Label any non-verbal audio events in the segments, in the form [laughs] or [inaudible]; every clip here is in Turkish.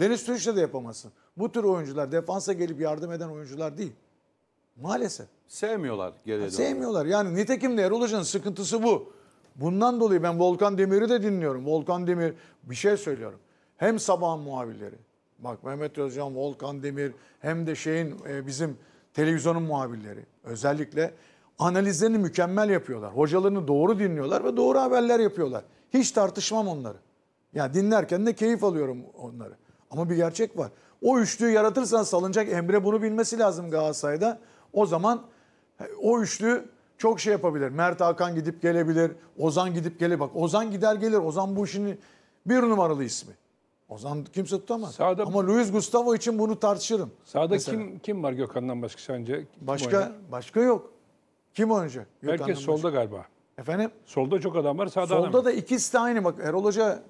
Deniz Türüç'le de yapamazsın. Bu tür oyuncular defansa gelip yardım eden oyuncular değil. Maalesef. Sevmiyorlar genelde. Sevmiyorlar. Yani nitekim de Erol Hoca'nın sıkıntısı bu. Bundan dolayı ben Volkan Demir'i de dinliyorum. Volkan Demir bir şey söylüyorum. Hem sabahın muhabirleri. Bak Mehmet Özcan, Volkan Demir hem de şeyin e, bizim televizyonun muhabirleri. Özellikle analizlerini mükemmel yapıyorlar. Hocalarını doğru dinliyorlar ve doğru haberler yapıyorlar. Hiç tartışmam onları. Ya yani dinlerken de keyif alıyorum onları. Ama bir gerçek var. O üçlüyü yaratırsan salınacak Emre bunu bilmesi lazım Galatasaray'da. O zaman o üçlü çok şey yapabilir. Mert Hakan gidip gelebilir. Ozan gidip gelir. Bak Ozan gider gelir. Ozan bu işin bir numaralı ismi. Ozan kimse tutamaz. Sağda, Ama Luis Gustavo için bunu tartışırım. Sağda mesela. kim kim var Gökhan'dan başka sence? Kim başka oynar? başka yok. Kim oynayacak? Herkes solda başka. galiba. Efendim? Solda çok adam var, sağda Solda adam da ikisi de aynı. Bak Erol Hoca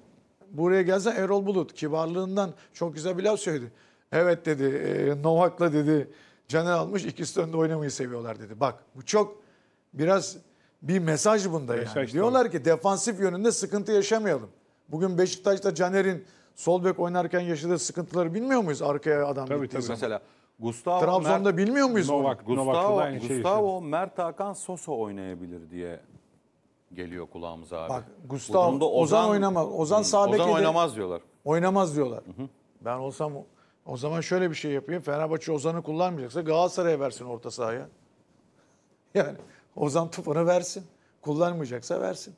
buraya gelse Erol Bulut kibarlığından çok güzel bir laf söyledi. Evet dedi e, Novak'la dedi Caner almış ikisi de önde oynamayı seviyorlar dedi. Bak bu çok biraz bir mesaj bunda mesaj yani. Tabii. Diyorlar ki defansif yönünde sıkıntı yaşamayalım. Bugün Beşiktaş'ta Caner'in sol bek oynarken yaşadığı sıkıntıları bilmiyor muyuz arkaya adam tabii, tabii. Zaman. Mesela Gustavo Trabzon'da Mert, bilmiyor muyuz Novak, onu? Gustavo, Novak Gustavo, şey Gustavo Mert Hakan Sosa oynayabilir diye geliyor kulağımıza abi. Bak Gustav Ozan, Ozan oynamaz. Ozan sağ Ozan oynamaz diyorlar. Oynamaz diyorlar. Hı hı. Ben olsam o zaman şöyle bir şey yapayım. Fenerbahçe Ozan'ı kullanmayacaksa Galatasaray'a versin orta sahaya. [laughs] Yani Ozan Tufan'ı versin. Kullanmayacaksa versin.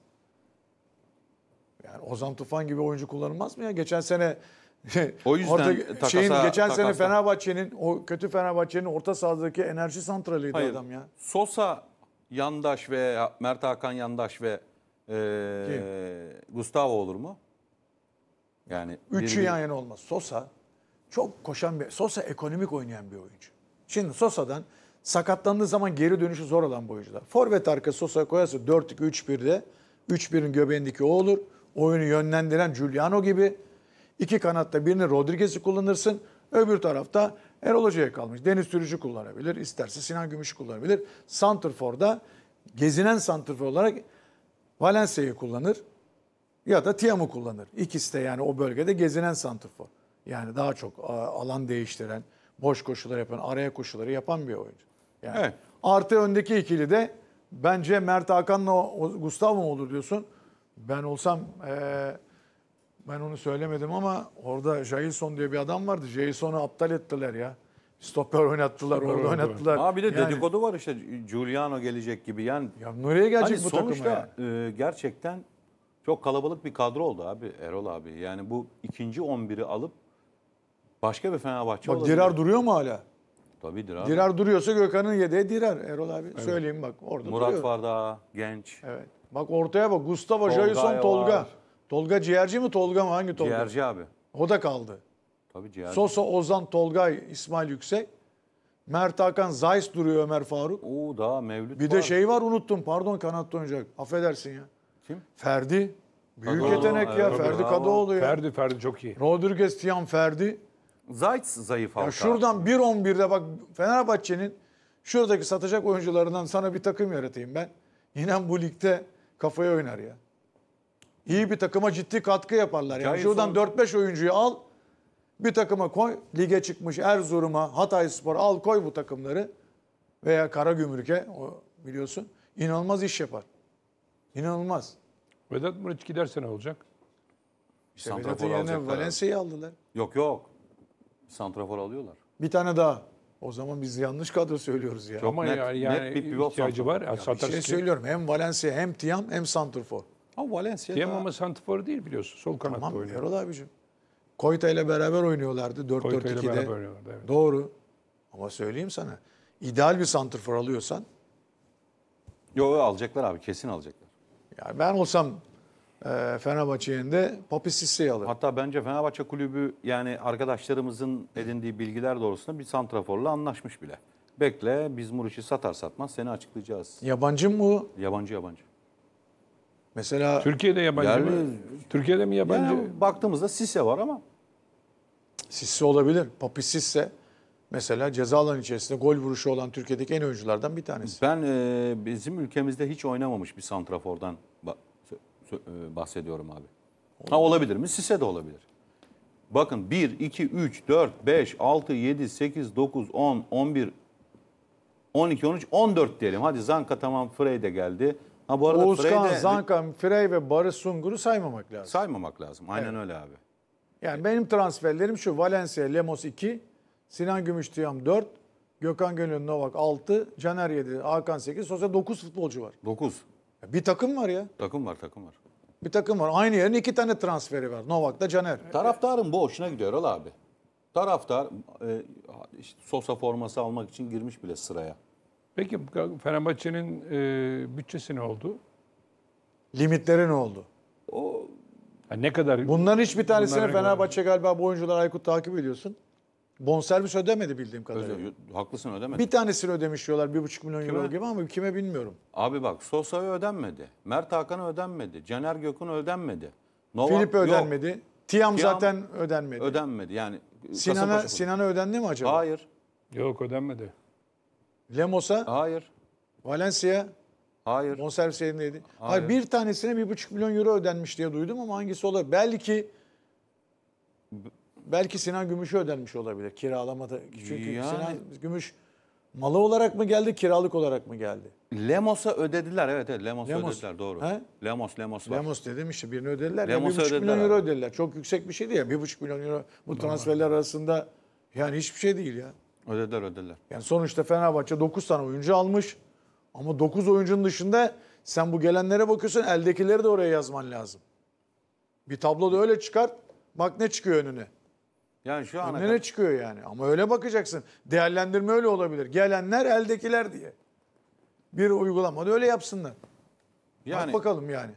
Yani Ozan Tufan gibi oyuncu kullanılmaz mı ya? Geçen sene [laughs] o yüzden orada takasa, şeyin, geçen takasa. sene Fenerbahçe'nin o kötü Fenerbahçe'nin orta sahadaki enerji santraliydi Hayır, adam ya. Sosa Yandaş ve Mert Hakan Yandaş ve e, Gustavo olur mu? Yani Üçü bir, yan yana olmaz. Sosa çok koşan bir, Sosa ekonomik oynayan bir oyuncu. Şimdi Sosa'dan sakatlandığı zaman geri dönüşü zor olan bu oyuncular. Forvet arkası Sosa koyarsa 4-2-3-1'de 3-1'in göbeğindeki o olur. Oyunu yönlendiren Giuliano gibi. iki kanatta birini Rodriguez'i kullanırsın. Öbür tarafta Erol Hoca'ya kalmış. Deniz Sürücü kullanabilir. isterse Sinan Gümüş kullanabilir. Santrfor'da gezinen Santrfor olarak Valencia'yı kullanır. Ya da Tiam'ı kullanır. İkisi de yani o bölgede gezinen Santrfor. Yani daha çok alan değiştiren, boş koşular yapan, araya koşuları yapan bir oyuncu. Yani evet. Artı öndeki ikili de bence Mert Hakan'la Gustavo mu olur diyorsun. Ben olsam... Ee, ben onu söylemedim ama orada Jason diye bir adam vardı. Jason'u aptal ettiler ya. stopper oynattılar, orada oynattılar. Abi bir de yani, dedikodu var işte Giuliano gelecek gibi. Yani ya nereye gelecek hani bu sonuçta takıma yani? e, gerçekten çok kalabalık bir kadro oldu abi Erol abi. Yani bu ikinci 11'i alıp başka bir Fenerbahçe bak, olabilir. Dirar duruyor mu hala? Tabii Dirar. Dirar duruyorsa Gökhan'ın yedeği Dirar Erol abi. Evet. Söyleyeyim bak orada Murat duruyor. Murat var genç. Evet. Bak ortaya bak Gustavo Jason Tolga. Var. Tolga Ciğerci mi Tolga mı? Hangi Tolga? Ciğerci abi. O da kaldı. Tabii Ciğerci. Sosa, Ozan, Tolgay, İsmail Yüksek. Mert Hakan, Zayis duruyor Ömer Faruk. Oo daha Mevlüt Bir var. de şey var unuttum. Pardon kanatta oynayacak. Affedersin ya. Kim? Ferdi. Büyük Kadıoğlu, yetenek ya. Evet, Ferdi bravo. Kadıoğlu ya. Ferdi Ferdi çok iyi. Rodriguez, Tiam, Ferdi. Zayt zayıf halka. Ya şuradan 1-11'de bak Fenerbahçe'nin şuradaki satacak oyuncularından sana bir takım yaratayım ben. İnan bu ligde kafaya oynar ya iyi bir takıma ciddi katkı yaparlar. Yani şuradan son... 4-5 oyuncuyu al bir takıma koy. Lige çıkmış Erzurum'a, Hatay Spor al koy bu takımları. Veya Kara Karagümrük'e o biliyorsun. inanılmaz iş yapar. İnanılmaz. Vedat Muriç giderse ne olacak? İşte Vedat'ın yerine Valencia'yı aldılar. Yok yok. Santrafor alıyorlar. Bir tane daha. O zaman biz yanlış kadro söylüyoruz ya. Çok Ama net, yani, net bir ihtiyacı santrafor. var. ya bir şey söylüyorum. Hem Valencia hem Tiam hem Santrafor. Ama Valencia Diyem ama santifor değil biliyorsun. Sol kanatta tamam, oynuyor. Tamam abicim. Koyta ile beraber oynuyorlardı 4-4-2'de. Evet. Doğru. Ama söyleyeyim sana. ideal bir Santifor alıyorsan. Yo alacaklar abi kesin alacaklar. Ya ben olsam e, Fenerbahçe'nin de Papi alırım. Hatta bence Fenerbahçe kulübü yani arkadaşlarımızın edindiği bilgiler doğrultusunda bir santraforla anlaşmış bile. Bekle biz Muriç'i satar satmaz seni açıklayacağız. Yabancı mı Yabancı yabancı. Mesela Türkiye'de yabancı yerli, mı? Türkiye'de mi yabancı? Yani baktığımızda Sisse var ama. Sisse olabilir. Papi Sisse mesela ceza alan içerisinde gol vuruşu olan Türkiye'deki en oyunculardan bir tanesi. Ben e, bizim ülkemizde hiç oynamamış bir santrafordan e, bahsediyorum abi. Olabilir. Ha olabilir mi? Sisse de olabilir. Bakın 1, 2, 3, 4, 5, 6, 7, 8, 9, 10, 11, 12, 13, 14 diyelim. Hadi Zanka tamam Frey de geldi. Ha bu arada Oğuzkan, Frey de... Zanka, Frey ve Barış Sungur'u saymamak lazım. Saymamak lazım. Aynen evet. öyle abi. Yani benim transferlerim şu. Valencia, Lemos 2, Sinan Gümüştüyam 4, Gökhan Gönül, Novak 6, Caner 7, Hakan 8, sosyal 9 futbolcu var. 9. Bir takım var ya. Takım var, takım var. Bir takım var. Aynı yerin iki tane transferi var. Novak da Caner. Evet. Taraftarın bu hoşuna gidiyor Al abi. Taraftar e, Sosa forması almak için girmiş bile sıraya. Peki Fenerbahçe'nin e, bütçesi ne oldu? Limitleri ne oldu? O yani ne kadar? Bunların hiçbir tanesini bunların Fenerbahçe galiba bu oyuncular Aykut takip ediyorsun. Bonservis ödemedi bildiğim kadarıyla. Öde, haklısın ödemedi. Bir tanesini ödemiş diyorlar 1,5 milyon kime? euro gibi ama kime bilmiyorum. Abi bak Sosa'ya ödenmedi. Mert Hakan'a ödenmedi. Caner Gök'ün ödenmedi. Novak, Filip ödenmedi. Yok. Tiam, Tiam zaten ödenmedi. Ödenmedi yani. Sinan'a Sinan ödendi mi acaba? Hayır. Yok ödenmedi. Lemos'a? Hayır. Valencia? Hayır. Bonservis yerindeydi. Hayır. Hayır. Bir tanesine bir buçuk milyon euro ödenmiş diye duydum ama hangisi olabilir? Belki belki Sinan Gümüş'e ödenmiş olabilir kiralamada. Çünkü yani... Sinan Gümüş malı olarak mı geldi, kiralık olarak mı geldi? Lemos'a ödediler evet evet Lemos'a Lemos. ödediler doğru. He? Lemos Lemos var. Lemos dedim işte birini ödediler. Lemos'a ödediler. milyon euro ödediler. Çok yüksek bir şey değil bir buçuk milyon euro bu transferler arasında yani hiçbir şey değil ya. Ödediler ödediler. Yani sonuçta Fenerbahçe 9 tane oyuncu almış. Ama 9 oyuncunun dışında sen bu gelenlere bakıyorsun eldekileri de oraya yazman lazım. Bir tablo da öyle çıkart. Bak ne çıkıyor önüne. Yani şu an. önüne kadar... çıkıyor yani. Ama öyle bakacaksın. Değerlendirme öyle olabilir. Gelenler eldekiler diye. Bir uygulamada öyle yapsınlar. Yani, Bak bakalım yani.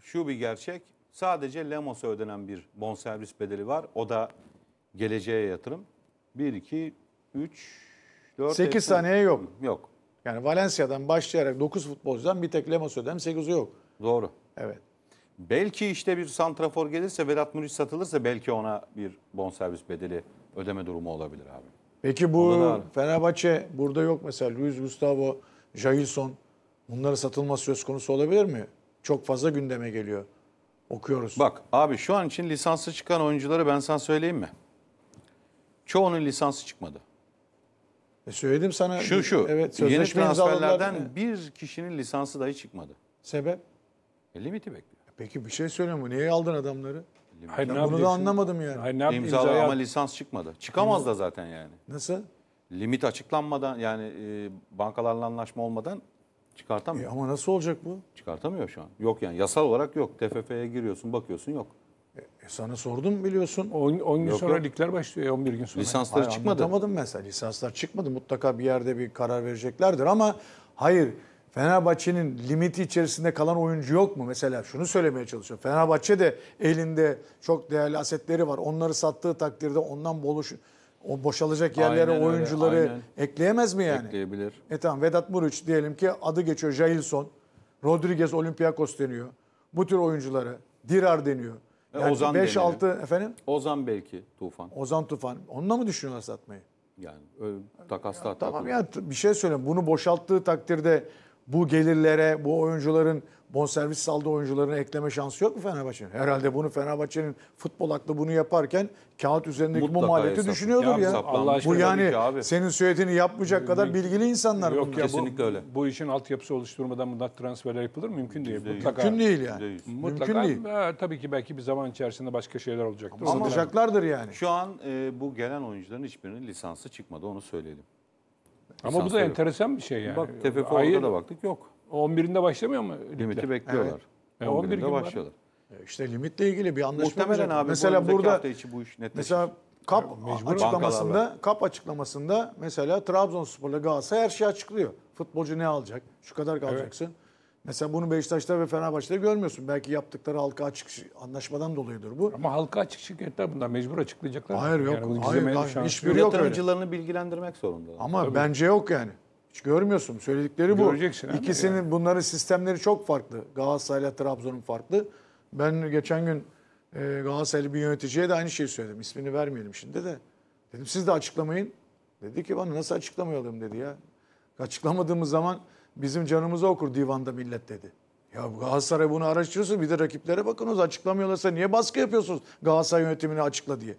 Şu bir gerçek. Sadece Lemos'a ödenen bir bonservis bedeli var. O da geleceğe yatırım. 1, 2, 3, 4... 8 saniye yok. Yok. Yani Valencia'dan başlayarak 9 futbolcudan bir tek Lemos ödem 8'i yok. Doğru. Evet. Belki işte bir santrafor gelirse Vedat Muriç satılırsa belki ona bir bonservis bedeli ödeme durumu olabilir abi. Peki bu da... Fenerbahçe burada yok mesela Luis Gustavo, Jailson bunları satılma söz konusu olabilir mi? Çok fazla gündeme geliyor. Okuyoruz. Bak abi şu an için lisansı çıkan oyuncuları ben sana söyleyeyim mi? çoğunun lisansı çıkmadı. E söyledim sana. Şu şu. Evet, yeni transferlerden bir kişinin lisansı dahi çıkmadı. Sebep? E, limiti bekliyor. E, peki bir şey söyleyeyim mi? Niye aldın adamları? Hayır, ben bunu da anlamadım yani. Hayır, ne İmzalı imzaya... ama lisans çıkmadı. Çıkamaz da zaten yani. Nasıl? Limit açıklanmadan yani e, bankalarla anlaşma olmadan çıkartamıyor. E ama nasıl olacak bu? Çıkartamıyor şu an. Yok yani yasal olarak yok. TFF'ye giriyorsun bakıyorsun yok. E, sana sordum biliyorsun. 10 gün Yok, sonra yok. ligler başlıyor, 11 gün sonra. Lisanslar Hayır, çıkmadı. Anlatamadım mesela. Lisanslar çıkmadı. Mutlaka bir yerde bir karar vereceklerdir ama hayır Fenerbahçe'nin limiti içerisinde kalan oyuncu yok mu? Mesela şunu söylemeye çalışıyorum. Fenerbahçe de elinde çok değerli asetleri var. Onları sattığı takdirde ondan boluş o boşalacak yerlere Aynen öyle, oyuncuları aynen. ekleyemez mi yani? Ekleyebilir. E tamam Vedat Muriç diyelim ki adı geçiyor Jailson. Rodriguez Olympiakos deniyor. Bu tür oyuncuları Dirar deniyor. E, yani 5 6 efendim? Ozan belki Tufan. Ozan Tufan. Onunla mı düşünüyorlar satmayı? Yani öyle takasla ya, Tamam ya bir şey söyleyeyim. Bunu boşalttığı takdirde bu gelirlere, bu oyuncuların bonservis saldı oyuncularını ekleme şansı yok mu Fenerbahçe'nin? Herhalde bunu Fenerbahçe'nin futbol aklı bunu yaparken kağıt üzerindeki Mutlaka bu maliyeti düşünüyordur ya. ya. Allah bu yani abi. senin söylediğini yapmayacak ee, kadar bilgili insanlar. Yok bunlar. ya Kesinlikle bu, öyle. bu işin altyapısı oluşturmadan bundan transferler yapılır mı? Mümkün değil. değil. Mutlaka, Mümkün değil yani. Değil. Mutlaka, Mümkün değil. Ee, tabii ki belki bir zaman içerisinde başka şeyler olacaktır. Ama yani. Şu an e, bu gelen oyuncuların hiçbirinin lisansı çıkmadı onu söyleyelim. Ama Lisans bu da yok. enteresan bir şey yani. Bak TFF orada da baktık yok. 11'inde başlamıyor mu? Limiti bekliyorlar. E, 11 gün 11'inde var. başlıyorlar. E, işte limitle ilgili bir anlaşma Muhtemelen olacak. abi mesela burada hafta içi bu iş netleşir. Mesela KAP Mecbur açıklamasında KAP açıklamasında mesela Trabzonspor'la Galatasaray her şeyi açıklıyor. Futbolcu ne alacak? Şu kadar kalacaksın. Evet. Mesela bunu Beşiktaş'ta ve Fenerbahçe'de görmüyorsun. Belki yaptıkları halka açık anlaşmadan dolayıdır bu. Ama halka açık şirketler bundan mecbur açıklayacaklar. Hayır yok. Yani hayır, hayır, hiçbir yok yatırımcılarını öyle. bilgilendirmek zorunda. Ama Tabii. bence yok yani görmüyorsun. Söyledikleri bu. Göreceksin İkisinin yani. bunların sistemleri çok farklı. Galatasaray'la Trabzon'un farklı. Ben geçen gün e, Galatasaraylı bir yöneticiye de aynı şeyi söyledim. İsmini vermeyelim şimdi de. Dedim siz de açıklamayın. Dedi ki bana nasıl açıklamayalım dedi ya. Açıklamadığımız zaman bizim canımızı okur divanda millet dedi. Ya Galatasaray bunu araştırıyorsun bir de rakiplere bakınız açıklamıyorlarsa niye baskı yapıyorsunuz Galatasaray yönetimini açıkla diye.